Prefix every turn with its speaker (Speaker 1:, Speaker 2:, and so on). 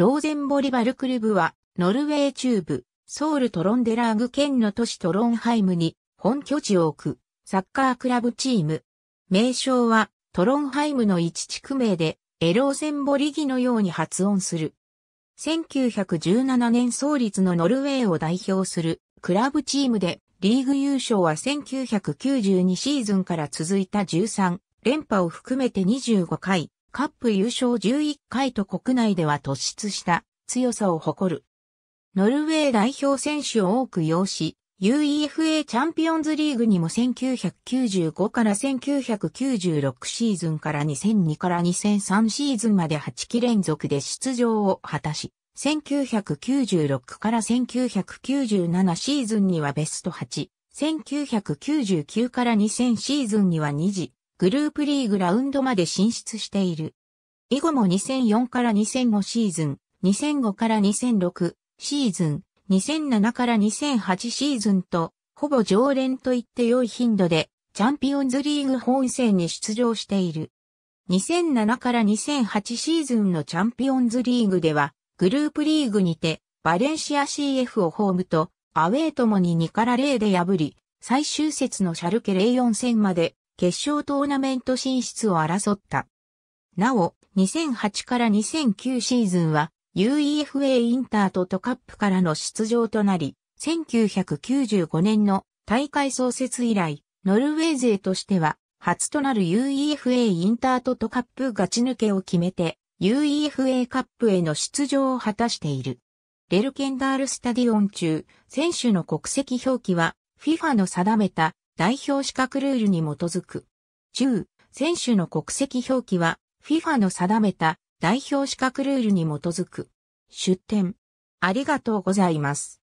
Speaker 1: ローゼンボリバルクルブは、ノルウェー中部、ソウルトロンデラーグ県の都市トロンハイムに本拠地を置くサッカークラブチーム。名称はトロンハイムの一地区名でエローゼンボリギのように発音する。1917年創立のノルウェーを代表するクラブチームでリーグ優勝は1992シーズンから続いた13連覇を含めて25回カップ優勝11回と国内では突出した強さを誇る。ノルウェー代表選手を多く擁し、UEFA チャンピオンズリーグにも1995から1996シーズンから2002から2003シーズンまで8期連続で出場を果たし、1996から1997シーズンにはベスト8、1999から2000シーズンには2次グループリーグラウンドまで進出している。以後も2004から2005シーズン、2005から2006シーズン、2007から2008シーズンと、ほぼ常連と言って良い頻度で、チャンピオンズリーグ本戦に出場している。2007から2008シーズンのチャンピオンズリーグでは、グループリーグにて、バレンシア CF をホームと、アウェーともに2から0で破り、最終節のシャルケ04戦まで決勝トーナメント進出を争った。なお、2008から2009シーズンは UEFA インタートトカップからの出場となり、1995年の大会創設以来、ノルウェー勢としては初となる UEFA インタートトカップ勝ち抜けを決めて、UEFA カップへの出場を果たしている。レルケンダールスタディオン中、選手の国籍表記は FIFA の定めた代表資格ルールに基づく。10、選手の国籍表記は FIFA の定めた代表資格ルールに基づく。出展。ありがとうございます。